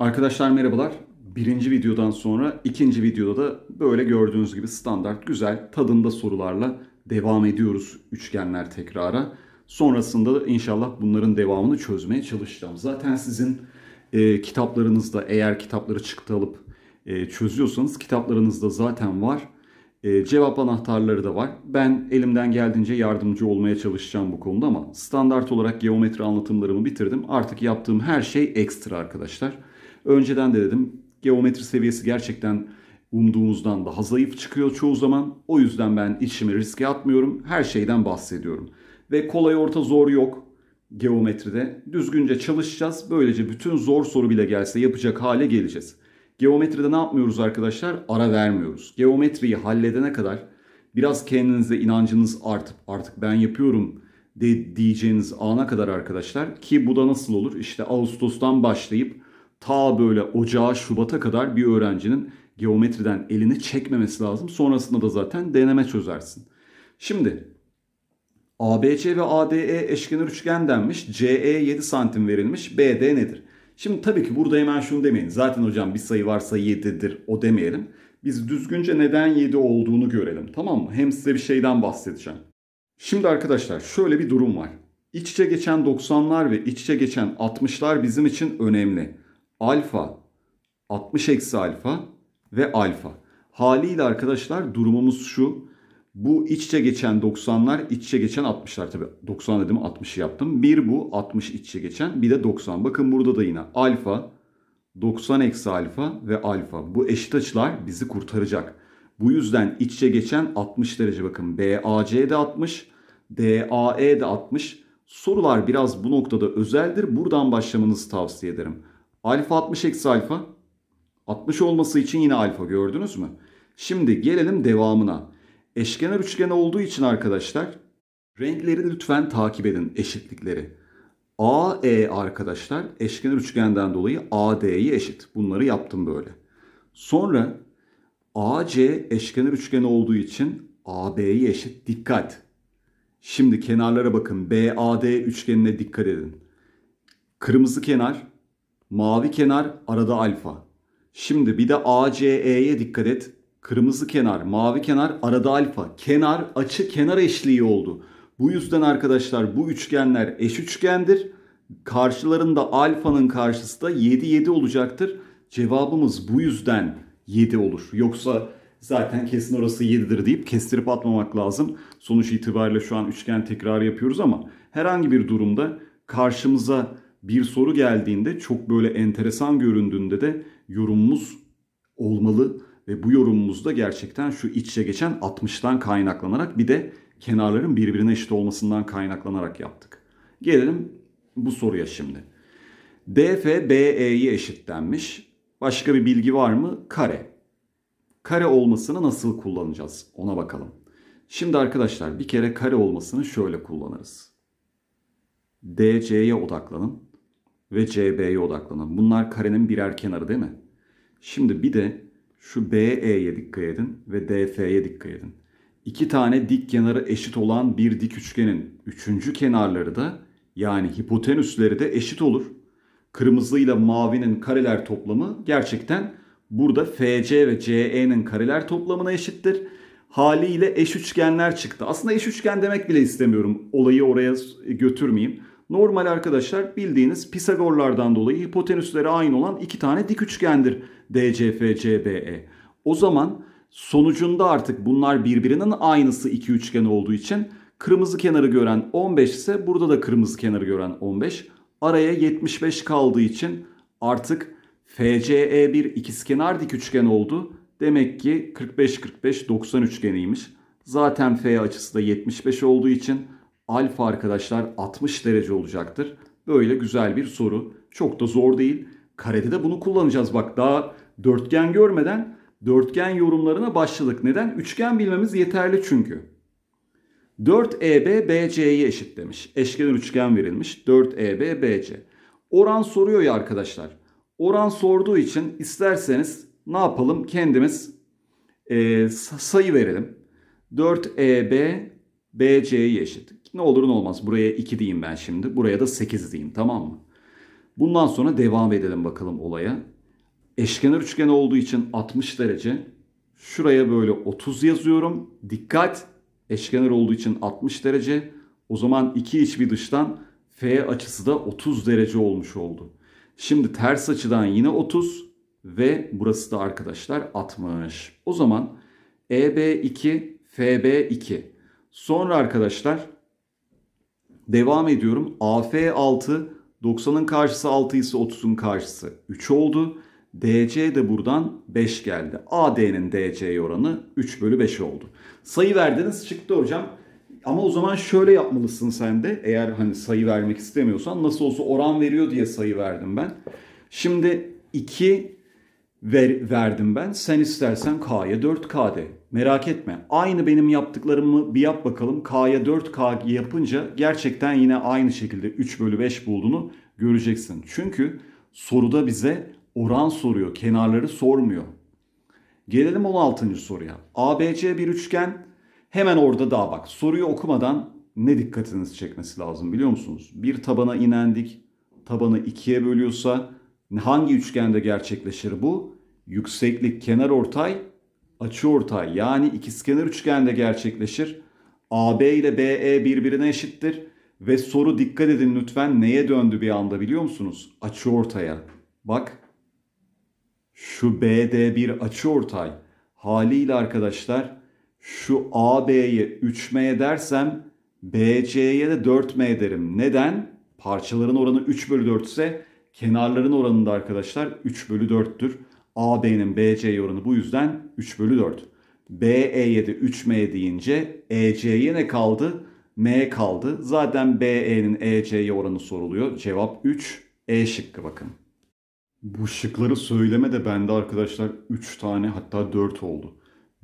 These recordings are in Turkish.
Arkadaşlar merhabalar. Birinci videodan sonra ikinci videoda da böyle gördüğünüz gibi standart güzel tadında sorularla devam ediyoruz üçgenler tekrara. Sonrasında da inşallah bunların devamını çözmeye çalışacağım. Zaten sizin e, kitaplarınızda eğer kitapları çıktı alıp e, çözüyorsanız kitaplarınızda zaten var. E, cevap anahtarları da var. Ben elimden geldiğince yardımcı olmaya çalışacağım bu konuda ama standart olarak geometri anlatımlarımı bitirdim. Artık yaptığım her şey ekstra arkadaşlar. Önceden de dedim geometri seviyesi gerçekten umduğumuzdan daha zayıf çıkıyor çoğu zaman. O yüzden ben içimi riske atmıyorum. Her şeyden bahsediyorum. Ve kolay orta zor yok geometride. Düzgünce çalışacağız. Böylece bütün zor soru bile gelse yapacak hale geleceğiz. Geometride ne yapmıyoruz arkadaşlar? Ara vermiyoruz. Geometriyi halledene kadar biraz kendinize inancınız artıp artık ben yapıyorum de diyeceğiniz ana kadar arkadaşlar ki bu da nasıl olur? İşte Ağustos'tan başlayıp ta böyle ocağa şubata kadar bir öğrencinin geometriden elini çekmemesi lazım. Sonrasında da zaten deneme çözersin. Şimdi ABC ve ADE eşkenar üçgen denmiş. CE 7 santim verilmiş. BD nedir? Şimdi tabii ki burada hemen şunu demeyin. Zaten hocam bir sayı varsa 7'dir o demeyelim. Biz düzgünce neden 7 olduğunu görelim tamam mı? Hem size bir şeyden bahsedeceğim. Şimdi arkadaşlar şöyle bir durum var. İç içe geçen 90'lar ve iç içe geçen 60'lar bizim için önemli alfa, 60 eksi alfa ve alfa. Haliyle arkadaşlar durumumuz şu. Bu iç içe geçen 90'lar, iç içe geçen 60'lar. Tabi 90 dedim 60'ı yaptım. Bir bu 60 iç içe geçen bir de 90. Bakın burada da yine alfa, 90 eksi alfa ve alfa. Bu eşit açılar bizi kurtaracak. Bu yüzden iç içe geçen 60 derece bakın. BAC de 60, DAE de 60. Sorular biraz bu noktada özeldir. Buradan başlamanızı tavsiye ederim. Alfa 60 eksi alfa. 60 olması için yine alfa gördünüz mü? Şimdi gelelim devamına. Eşkenar üçgen olduğu için arkadaşlar renkleri lütfen takip edin eşitlikleri. AE arkadaşlar eşkenar üçgenden dolayı AD'yi eşit. Bunları yaptım böyle. Sonra AC eşkenar üçgen olduğu için AB'yi eşit. Dikkat. Şimdi kenarlara bakın. BAD üçgenine dikkat edin. Kırmızı kenar Mavi kenar arada alfa. Şimdi bir de ACE'ye dikkat et. Kırmızı kenar, mavi kenar, arada alfa. Kenar, açı, kenar eşliği oldu. Bu yüzden arkadaşlar bu üçgenler eş üçgendir. Karşılarında alfanın karşısı da 7 7 olacaktır. Cevabımız bu yüzden 7 olur. Yoksa zaten kesin orası 7'dir deyip kestirip atmamak lazım. Sonuç itibariyle şu an üçgen tekrar yapıyoruz ama herhangi bir durumda karşımıza bir soru geldiğinde çok böyle enteresan göründüğünde de yorumumuz olmalı ve bu yorumumuzda gerçekten şu içe geçen 60'tan kaynaklanarak bir de kenarların birbirine eşit olmasından kaynaklanarak yaptık. Gelelim bu soruya şimdi. DF BE'yi eşitlenmiş. Başka bir bilgi var mı? Kare. Kare olmasını nasıl kullanacağız? Ona bakalım. Şimdi arkadaşlar bir kere kare olmasını şöyle kullanırız. DC'ye odaklanın ve CB'ye odaklanın. Bunlar karenin birer kenarı değil mi? Şimdi bir de şu BE'ye dikkat edin ve DF'ye dikkat edin. İki tane dik kenarı eşit olan bir dik üçgenin üçüncü kenarları da yani hipotenüsleri de eşit olur. Kırmızıyla mavinin kareler toplamı gerçekten burada FC ve CE'nin kareler toplamına eşittir. Haliyle eş üçgenler çıktı. Aslında eş üçgen demek bile istemiyorum. Olayı oraya götürmeyeyim normal arkadaşlar bildiğiniz Pisagorlardan dolayı hipotenüsleri aynı olan iki tane dik üçgendir DCFCBE. O zaman sonucunda artık bunlar birbirinin aynısı iki üçgen olduğu için kırmızı kenarı gören 15 ise burada da kırmızı kenarı gören 15. Araya 75 kaldığı için artık FCE bir ikizkenar dik üçgen oldu. Demek ki 45 45 90 üçgeniymiş. Zaten F açısı da 75 olduğu için alfa arkadaşlar 60 derece olacaktır. Böyle güzel bir soru. Çok da zor değil. Karede de bunu kullanacağız. Bak daha dörtgen görmeden dörtgen yorumlarına başladık. Neden? Üçgen bilmemiz yeterli çünkü. 4EB BC'ye eşit demiş. Eşkenar üçgen verilmiş. 4EB BC. Oran soruyor ya arkadaşlar. Oran sorduğu için isterseniz ne yapalım? Kendimiz e, sayı verelim. 4EB BC'ye eşit. Ne olur ne olmaz. Buraya 2 diyeyim ben şimdi. Buraya da 8 diyeyim tamam mı? Bundan sonra devam edelim bakalım olaya. Eşkenar üçgen olduğu için 60 derece. Şuraya böyle 30 yazıyorum. Dikkat! Eşkenar olduğu için 60 derece. O zaman iki iç bir dıştan F açısı da 30 derece olmuş oldu. Şimdi ters açıdan yine 30 ve burası da arkadaşlar 60. O zaman EB2, FB2. Sonra arkadaşlar Devam ediyorum. AF 6 90'ın karşısı 6 ise 30'un karşısı 3 oldu. DC de buradan 5 geldi. AD'nin DC oranı 3 bölü 5 oldu. Sayı verdiniz çıktı hocam. Ama o zaman şöyle yapmalısın sen de. Eğer hani sayı vermek istemiyorsan nasıl olsa oran veriyor diye sayı verdim ben. Şimdi 2 ver, verdim ben. Sen istersen K'ya 4K de. Merak etme. Aynı benim yaptıklarımı bir yap bakalım. K'ya 4K yapınca gerçekten yine aynı şekilde 3 bölü 5 bulduğunu göreceksin. Çünkü soruda bize oran soruyor. Kenarları sormuyor. Gelelim 16. soruya. ABC bir üçgen. Hemen orada daha bak. Soruyu okumadan ne dikkatinizi çekmesi lazım biliyor musunuz? Bir tabana inendik. Tabanı ikiye bölüyorsa hangi üçgende gerçekleşir bu? Yükseklik kenar ortay açıortay yani ikizkenar üçgende gerçekleşir. AB ile BE birbirine eşittir ve soru dikkat edin lütfen neye döndü bir anda biliyor musunuz? Açıortaya. Bak şu BD bir açıortay haliyle arkadaşlar şu AB'ye 3M dersem BC'ye de 4M derim. Neden? Parçaların oranı 3 bölü 4 ise kenarların oranında arkadaşlar 3 bölü 4'tür. AB'nin BC'ye oranı bu yüzden 3 bölü 4. BE'ye de 3M deyince EC'ye ne kaldı? M kaldı. Zaten BE'nin EC'ye oranı soruluyor. Cevap 3. E şıkkı bakın. Bu şıkları söyleme de bende arkadaşlar 3 tane hatta 4 oldu.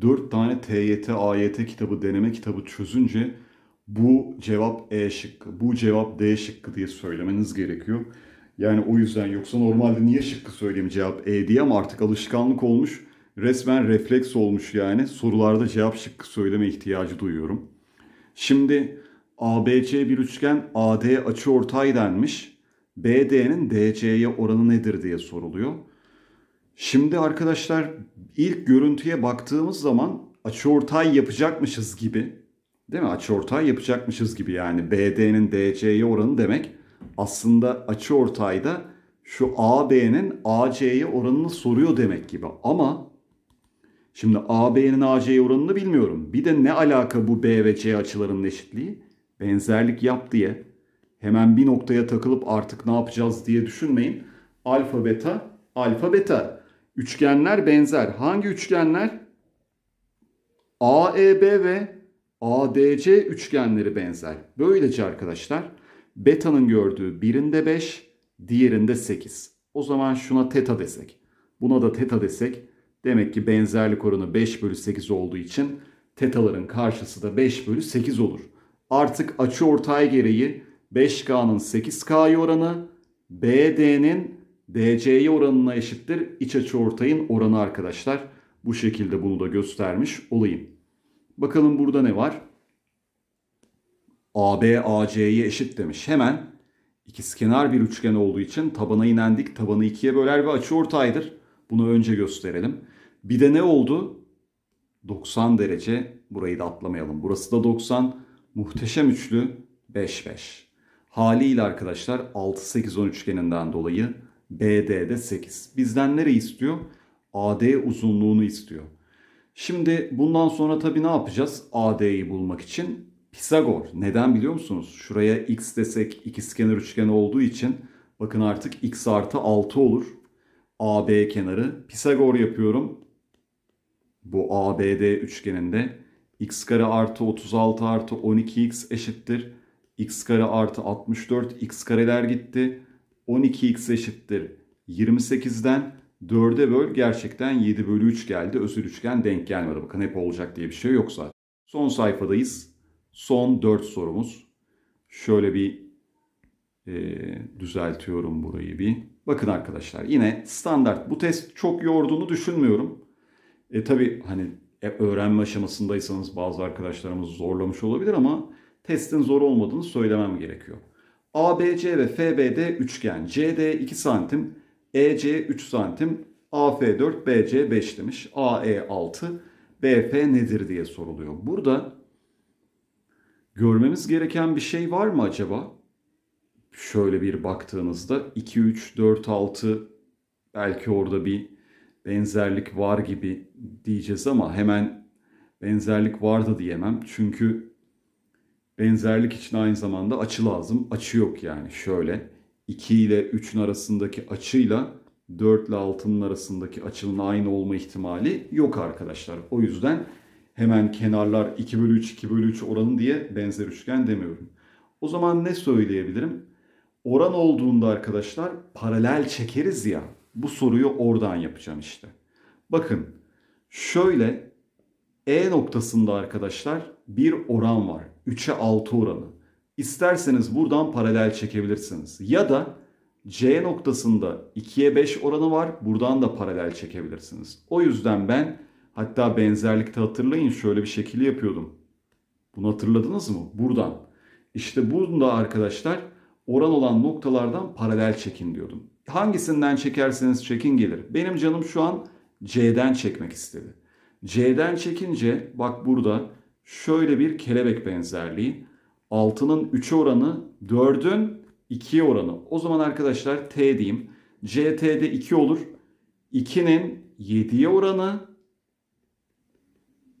4 tane TYT, AYT kitabı, deneme kitabı çözünce bu cevap E şıkkı, bu cevap D şıkkı diye söylemeniz gerekiyor. Yani o yüzden yoksa normalde niye şıkkı söyleyeyim cevap E diye ama artık alışkanlık olmuş. Resmen refleks olmuş yani. Sorularda cevap şıkkı söyleme ihtiyacı duyuyorum. Şimdi ABC bir üçgen AD açıortay denmiş. BD'nin DC'ye oranı nedir diye soruluyor. Şimdi arkadaşlar ilk görüntüye baktığımız zaman açıortay yapacakmışız gibi. Değil mi? Açıortay yapacakmışız gibi yani BD'nin DC'ye oranı demek aslında açı ortayda şu AB'nin AC'ye oranını soruyor demek gibi. Ama şimdi AB'nin AC'ye oranını bilmiyorum. Bir de ne alaka bu B ve C açılarının eşitliği? Benzerlik yap diye hemen bir noktaya takılıp artık ne yapacağız diye düşünmeyin. Alfa beta, alfa beta. Üçgenler benzer. Hangi üçgenler? AEB ve ADC üçgenleri benzer. Böylece arkadaşlar Beta'nın gördüğü birinde 5, diğerinde 8. O zaman şuna teta desek. Buna da teta desek. Demek ki benzerlik oranı 5 bölü 8 olduğu için tetaların karşısı da 5 bölü 8 olur. Artık açı ortay gereği 5K'nın 8K'yı oranı BD'nin DC'ye oranına eşittir. iç açı ortayın oranı arkadaşlar. Bu şekilde bunu da göstermiş olayım. Bakalım burada ne var? AB AC'ye eşit demiş. Hemen ikizkenar bir üçgen olduğu için tabana inen tabanı ikiye böler ve açı ortaydır. Bunu önce gösterelim. Bir de ne oldu? 90 derece. Burayı da atlamayalım. Burası da 90. Muhteşem üçlü 5 5. Haliyle arkadaşlar 6 8 10 üçgeninden dolayı BD de 8. Bizden nereyi istiyor? AD uzunluğunu istiyor. Şimdi bundan sonra tabii ne yapacağız? AD'yi bulmak için Pisagor. Neden biliyor musunuz? Şuraya x desek ikizkenar üçgen olduğu için bakın artık x artı 6 olur. AB kenarı. Pisagor yapıyorum. Bu ABD üçgeninde x kare artı 36 artı 12x eşittir. x kare artı 64 x kareler gitti. 12x eşittir 28'den 4'e böl gerçekten 7 bölü 3 geldi. Özür üçgen denk gelmedi. Bakın hep olacak diye bir şey yok zaten. Son sayfadayız. Son dört sorumuz. Şöyle bir e, düzeltiyorum burayı bir. Bakın arkadaşlar yine standart. Bu test çok yorduğunu düşünmüyorum. E tabi hani e, öğrenme aşamasındaysanız bazı arkadaşlarımız zorlamış olabilir ama testin zor olmadığını söylemem gerekiyor. ABC ve FBD üçgen. CD 2 santim, EC 3 santim, AF 4, BC 5 demiş. AE 6, BF nedir diye soruluyor. Burada görmemiz gereken bir şey var mı acaba? Şöyle bir baktığınızda 2, 3, 4, 6 belki orada bir benzerlik var gibi diyeceğiz ama hemen benzerlik vardı diyemem. Çünkü benzerlik için aynı zamanda açı lazım. Açı yok yani şöyle 2 ile 3'ün arasındaki açıyla 4 ile 6'nın arasındaki açının aynı olma ihtimali yok arkadaşlar. O yüzden hemen kenarlar 2 bölü 3, 2 bölü 3 oranı diye benzer üçgen demiyorum. O zaman ne söyleyebilirim? Oran olduğunda arkadaşlar paralel çekeriz ya. Bu soruyu oradan yapacağım işte. Bakın şöyle E noktasında arkadaşlar bir oran var. 3'e 6 oranı. İsterseniz buradan paralel çekebilirsiniz. Ya da C noktasında 2'ye 5 oranı var. Buradan da paralel çekebilirsiniz. O yüzden ben Hatta benzerlikte hatırlayın şöyle bir şekilde yapıyordum. Bunu hatırladınız mı? Buradan. İşte bunda arkadaşlar oran olan noktalardan paralel çekin diyordum. Hangisinden çekerseniz çekin gelir. Benim canım şu an C'den çekmek istedi. C'den çekince bak burada şöyle bir kelebek benzerliği. 6'nın 3'e oranı 4'ün 2'ye oranı. O zaman arkadaşlar T diyeyim. CT'de 2 olur. 2'nin 7'ye oranı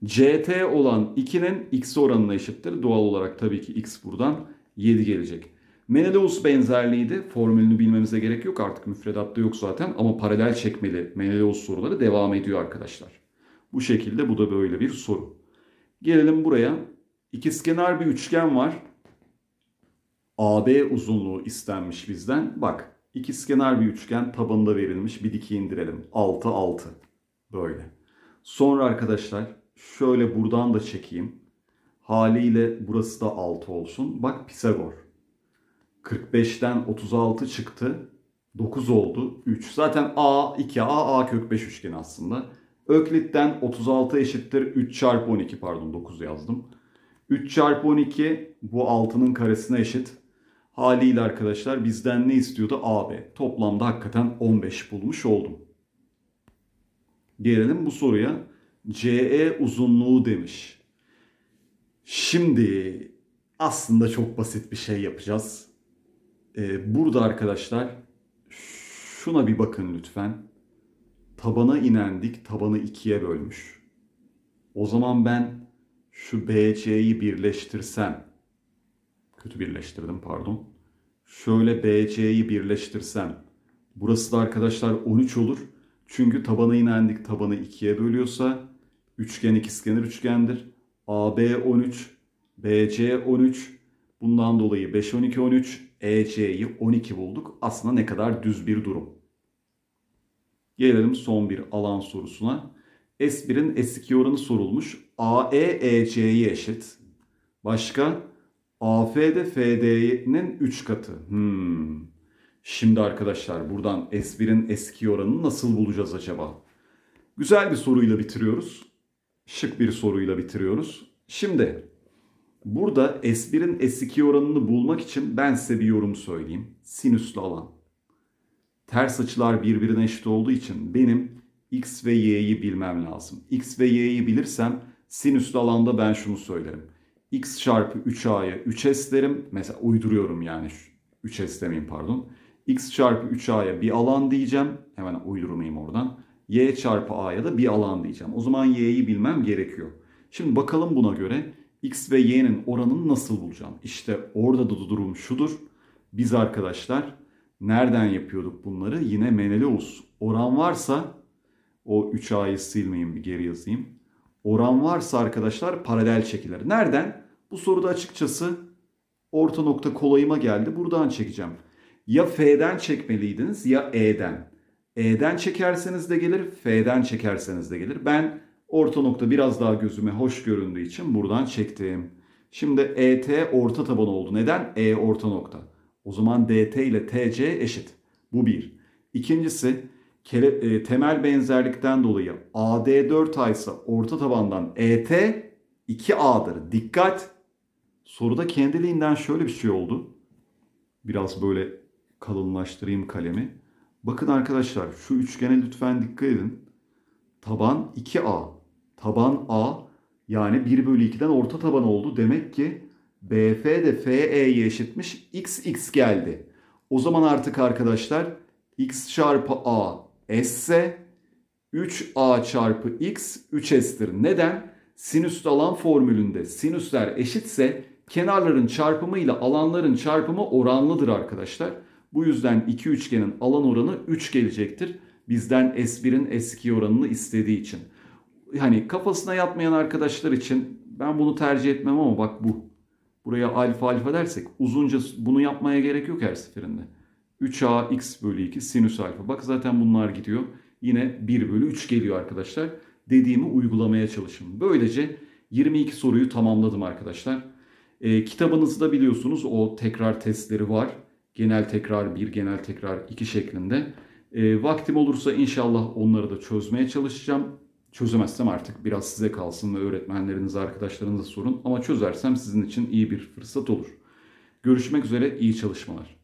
CT olan 2'nin x oranına eşittir. Doğal olarak tabii ki x buradan 7 gelecek. Menelaus benzerliğiydi. Formülünü bilmemize gerek yok artık müfredatta yok zaten ama paralel çekmeli Menelaus soruları devam ediyor arkadaşlar. Bu şekilde bu da böyle bir soru. Gelelim buraya. İkizkenar bir üçgen var. AB uzunluğu istenmiş bizden. Bak ikizkenar bir üçgen tabanında verilmiş bir dikey indirelim. 6 6 böyle. Sonra arkadaşlar şöyle buradan da çekeyim. Haliyle burası da 6 olsun. Bak Pisagor. 45'ten 36 çıktı. 9 oldu. 3. Zaten A 2A A kök 5 üçgen aslında. Öklit'ten 36 eşittir 3 çarpı 12 pardon 9 yazdım. 3 çarpı 12 bu 6'nın karesine eşit. Haliyle arkadaşlar bizden ne istiyordu? AB. Toplamda hakikaten 15 bulmuş oldum. Gelelim bu soruya. CE uzunluğu demiş. Şimdi aslında çok basit bir şey yapacağız. Ee, burada arkadaşlar şuna bir bakın lütfen. Tabana inendik, tabanı ikiye bölmüş. O zaman ben şu BC'yi birleştirsem, kötü birleştirdim pardon. Şöyle BC'yi birleştirsem, burası da arkadaşlar 13 olur. Çünkü tabana inendik tabanı ikiye bölüyorsa Üçgen ikizkenar üçgendir. AB 13, BC 13. Bundan dolayı 5 12 13, EC'yi 12 bulduk. Aslında ne kadar düz bir durum. Gelelim son bir alan sorusuna. S1'in S2 oranı sorulmuş. AE EC'yi eşit. Başka AF'de FD'nin 3 katı. Hmm. Şimdi arkadaşlar buradan S1'in S2 oranını nasıl bulacağız acaba? Güzel bir soruyla bitiriyoruz şık bir soruyla bitiriyoruz. Şimdi burada S1'in S2 oranını bulmak için ben size bir yorum söyleyeyim. Sinüslü alan. Ters açılar birbirine eşit olduğu için benim x ve y'yi bilmem lazım. x ve y'yi bilirsem sinüslü alanda ben şunu söylerim. x çarpı 3a'ya 3s derim. Mesela uyduruyorum yani 3s demeyeyim pardon. x çarpı 3a'ya bir alan diyeceğim. Hemen uydurmayayım oradan y çarpı a ya da bir alan diyeceğim. O zaman y'yi bilmem gerekiyor. Şimdi bakalım buna göre x ve y'nin oranını nasıl bulacağım? İşte orada da durum şudur. Biz arkadaşlar nereden yapıyorduk bunları? Yine Menelius. Oran varsa o 3a'yı silmeyeyim bir geri yazayım. Oran varsa arkadaşlar paralel çekilir. Nereden? Bu soruda açıkçası orta nokta kolayıma geldi. Buradan çekeceğim. Ya f'den çekmeliydiniz ya e'den. E'den çekerseniz de gelir, F'den çekerseniz de gelir. Ben orta nokta biraz daha gözüme hoş göründüğü için buradan çektim. Şimdi ET orta taban oldu. Neden? E orta nokta. O zaman DT ile TC eşit. Bu bir. İkincisi kele, e, temel benzerlikten dolayı AD 4 aysa orta tabandan ET 2A'dır. Dikkat! Soruda kendiliğinden şöyle bir şey oldu. Biraz böyle kalınlaştırayım kalemi. Bakın arkadaşlar şu üçgene lütfen dikkat edin. Taban 2A. Taban A yani 1 bölü 2'den orta taban oldu. Demek ki BF de FE'ye eşitmiş. XX geldi. O zaman artık arkadaşlar X çarpı A S ise 3A çarpı X 3S'tir. Neden? Sinüs alan formülünde sinüsler eşitse kenarların çarpımı ile alanların çarpımı oranlıdır arkadaşlar. Bu yüzden iki üçgenin alan oranı 3 gelecektir. Bizden S1'in S2 oranını istediği için. Hani kafasına yatmayan arkadaşlar için ben bunu tercih etmem ama bak bu. Buraya alfa alfa dersek uzunca bunu yapmaya gerek yok her seferinde. 3a x bölü 2 sinüs alfa. Bak zaten bunlar gidiyor. Yine 1 bölü 3 geliyor arkadaşlar. Dediğimi uygulamaya çalışın. Böylece 22 soruyu tamamladım arkadaşlar. E, da biliyorsunuz o tekrar testleri var genel tekrar, bir genel tekrar, iki şeklinde. E, vaktim olursa inşallah onları da çözmeye çalışacağım. Çözemezsem artık biraz size kalsın ve öğretmenleriniz, arkadaşlarınıza sorun. Ama çözersem sizin için iyi bir fırsat olur. Görüşmek üzere, iyi çalışmalar.